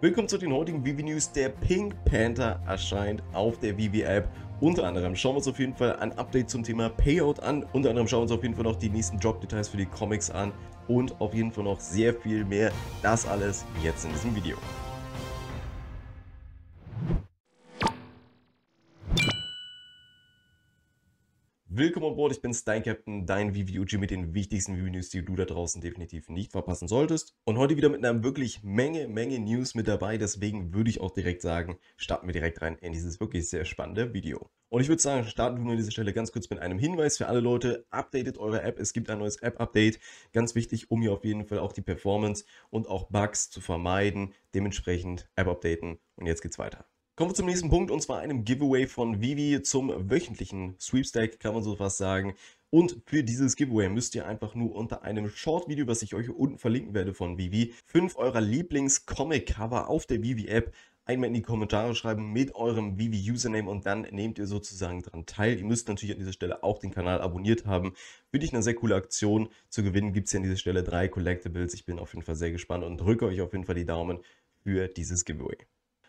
Willkommen zu den heutigen Vivi News. Der Pink Panther erscheint auf der Vivi App. Unter anderem schauen wir uns auf jeden Fall ein Update zum Thema Payout an. Unter anderem schauen wir uns auf jeden Fall noch die nächsten Drop-Details für die Comics an. Und auf jeden Fall noch sehr viel mehr. Das alles jetzt in diesem Video. Willkommen an Bord, ich bin's, dein Captain, dein VVUG mit den wichtigsten VV-News, die du da draußen definitiv nicht verpassen solltest. Und heute wieder mit einer wirklich Menge, Menge News mit dabei, deswegen würde ich auch direkt sagen, starten wir direkt rein in dieses wirklich sehr spannende Video. Und ich würde sagen, starten wir an dieser Stelle ganz kurz mit einem Hinweis für alle Leute. Updatet eure App, es gibt ein neues App-Update. Ganz wichtig, um hier auf jeden Fall auch die Performance und auch Bugs zu vermeiden. Dementsprechend App updaten und jetzt geht's weiter. Kommen wir zum nächsten Punkt und zwar einem Giveaway von Vivi zum wöchentlichen Sweepstake, kann man so was sagen. Und für dieses Giveaway müsst ihr einfach nur unter einem Short-Video, was ich euch unten verlinken werde von Vivi, fünf eurer Lieblings-Comic-Cover auf der Vivi-App einmal in die Kommentare schreiben mit eurem Vivi-Username und dann nehmt ihr sozusagen daran teil. Ihr müsst natürlich an dieser Stelle auch den Kanal abonniert haben. Finde ich eine sehr coole Aktion. Zu gewinnen gibt es hier an dieser Stelle drei Collectibles. Ich bin auf jeden Fall sehr gespannt und drücke euch auf jeden Fall die Daumen für dieses Giveaway.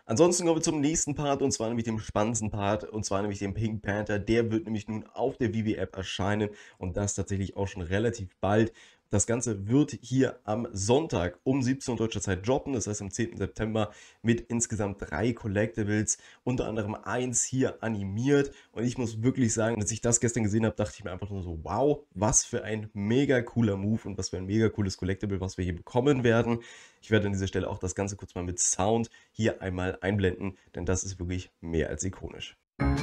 Ansonsten kommen wir zum nächsten Part und zwar nämlich dem spannendsten Part und zwar nämlich dem Pink Panther. Der wird nämlich nun auf der Vivi App erscheinen und das tatsächlich auch schon relativ bald. Das Ganze wird hier am Sonntag um 17 Uhr deutscher Zeit droppen, das heißt am 10. September mit insgesamt drei Collectibles, unter anderem eins hier animiert. Und ich muss wirklich sagen, als ich das gestern gesehen habe, dachte ich mir einfach nur so, wow, was für ein mega cooler Move und was für ein mega cooles Collectible, was wir hier bekommen werden. Ich werde an dieser Stelle auch das Ganze kurz mal mit Sound hier einmal einblenden, denn das ist wirklich mehr als ikonisch. Musik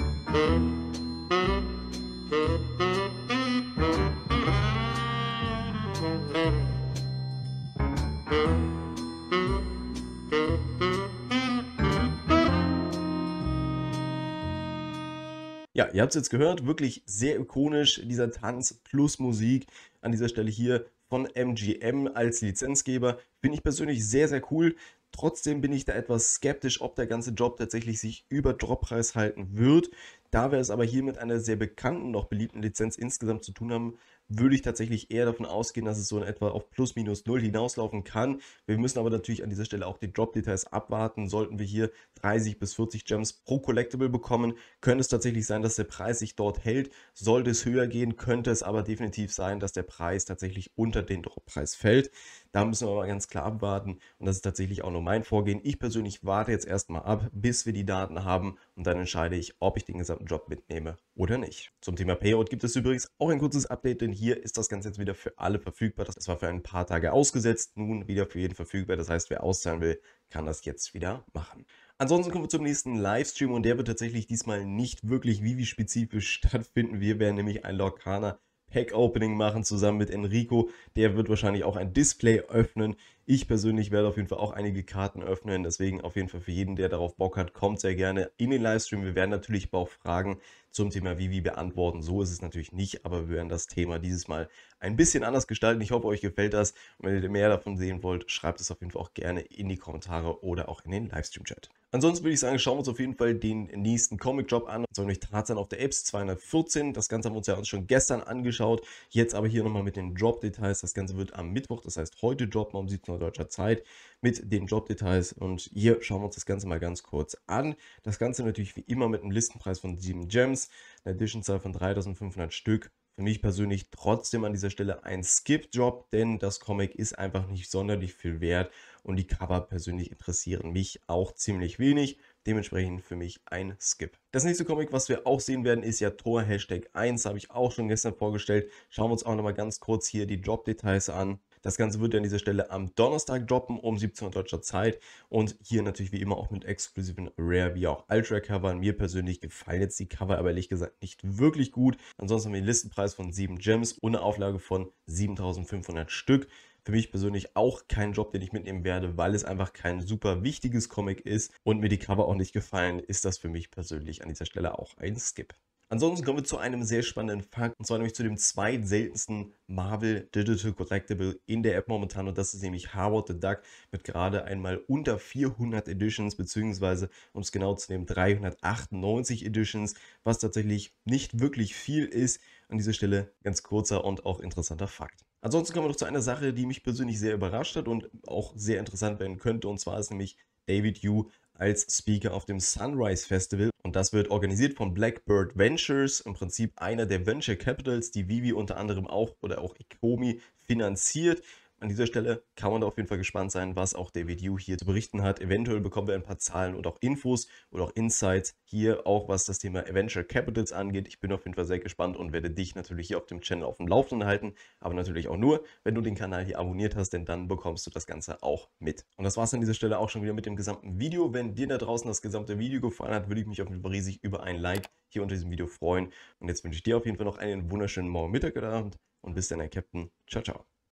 Ja, ihr habt es jetzt gehört, wirklich sehr ikonisch, dieser Tanz plus Musik an dieser Stelle hier von MGM als Lizenzgeber. Finde ich persönlich sehr, sehr cool. Trotzdem bin ich da etwas skeptisch, ob der ganze Job tatsächlich sich über Droppreis halten wird. Da wir es aber hier mit einer sehr bekannten, noch beliebten Lizenz insgesamt zu tun haben, würde ich tatsächlich eher davon ausgehen, dass es so in etwa auf plus minus null hinauslaufen kann. Wir müssen aber natürlich an dieser Stelle auch die Drop-Details abwarten. Sollten wir hier 30 bis 40 Gems pro Collectible bekommen, könnte es tatsächlich sein, dass der Preis sich dort hält. Sollte es höher gehen, könnte es aber definitiv sein, dass der Preis tatsächlich unter den Drop-Preis fällt. Da müssen wir aber ganz klar abwarten und das ist tatsächlich auch nur mein Vorgehen. Ich persönlich warte jetzt erstmal ab, bis wir die Daten haben und dann entscheide ich, ob ich den gesamten Job mitnehme oder nicht. Zum Thema Payout gibt es übrigens auch ein kurzes Update, denn hier ist das Ganze jetzt wieder für alle verfügbar. Das war für ein paar Tage ausgesetzt, nun wieder für jeden verfügbar. Das heißt, wer auszahlen will, kann das jetzt wieder machen. Ansonsten kommen wir zum nächsten Livestream und der wird tatsächlich diesmal nicht wirklich Vivi-spezifisch stattfinden. Wir werden nämlich ein Lorcaner Pack Opening machen zusammen mit Enrico. Der wird wahrscheinlich auch ein Display öffnen. Ich persönlich werde auf jeden Fall auch einige Karten öffnen, deswegen auf jeden Fall für jeden, der darauf Bock hat, kommt sehr gerne in den Livestream. Wir werden natürlich auch Fragen zum Thema Vivi beantworten. So ist es natürlich nicht, aber wir werden das Thema dieses Mal ein bisschen anders gestalten. Ich hoffe, euch gefällt das und wenn ihr mehr davon sehen wollt, schreibt es auf jeden Fall auch gerne in die Kommentare oder auch in den Livestream-Chat. Ansonsten würde ich sagen, schauen wir uns auf jeden Fall den nächsten Comic-Job an. Das war nämlich Tarzan auf der Apps 214. Das Ganze haben wir uns ja schon gestern angeschaut. Jetzt aber hier nochmal mit den Drop-Details. Das Ganze wird am Mittwoch, das heißt heute droppen um 17 Ausländer deutscher Zeit mit den Jobdetails. Und hier schauen wir uns das Ganze mal ganz kurz an. Das Ganze natürlich wie immer mit einem Listenpreis von 7 Gems, einer Editionzahl von 3500 Stück. Für mich persönlich trotzdem an dieser Stelle ein Skip-Job, denn das Comic ist einfach nicht sonderlich viel wert und die Cover persönlich interessieren mich auch ziemlich wenig. Dementsprechend für mich ein Skip. Das nächste Comic, was wir auch sehen werden, ist ja Tor Hashtag 1. Habe ich auch schon gestern vorgestellt. Schauen wir uns auch nochmal ganz kurz hier die Job-Details an. Das Ganze wird an dieser Stelle am Donnerstag droppen um 17 Uhr deutscher Zeit und hier natürlich wie immer auch mit exklusiven Rare wie auch Ultra Covern. Mir persönlich gefallen jetzt die Cover aber ehrlich gesagt nicht wirklich gut. Ansonsten haben wir den Listenpreis von 7 Gems und eine Auflage von 7500 Stück für mich persönlich auch kein Job, den ich mitnehmen werde, weil es einfach kein super wichtiges Comic ist und mir die Cover auch nicht gefallen, ist das für mich persönlich an dieser Stelle auch ein Skip. Ansonsten kommen wir zu einem sehr spannenden Fakt, und zwar nämlich zu dem zweitseltensten Marvel Digital Collectible in der App momentan, und das ist nämlich Howard the Duck mit gerade einmal unter 400 Editions, beziehungsweise um es genau zu nehmen, 398 Editions, was tatsächlich nicht wirklich viel ist. An dieser Stelle ganz kurzer und auch interessanter Fakt. Ansonsten kommen wir noch zu einer Sache, die mich persönlich sehr überrascht hat und auch sehr interessant werden könnte, und zwar ist nämlich David Yu als Speaker auf dem Sunrise Festival und das wird organisiert von Blackbird Ventures, im Prinzip einer der Venture Capitals, die Vivi unter anderem auch oder auch Ikomi finanziert. An dieser Stelle kann man da auf jeden Fall gespannt sein, was auch David Yu hier zu berichten hat. Eventuell bekommen wir ein paar Zahlen und auch Infos oder auch Insights hier, auch was das Thema Venture Capitals angeht. Ich bin auf jeden Fall sehr gespannt und werde dich natürlich hier auf dem Channel auf dem Laufenden halten, aber natürlich auch nur, wenn du den Kanal hier abonniert hast, denn dann bekommst du das Ganze auch mit. Und das war es an dieser Stelle auch schon wieder mit dem gesamten Video. Wenn dir da draußen das gesamte Video gefallen hat, würde ich mich auf jeden Fall riesig über ein Like hier unter diesem Video freuen. Und jetzt wünsche ich dir auf jeden Fall noch einen wunderschönen Morgen, Mittag oder Abend und bis dann, dein Captain. Ciao, ciao.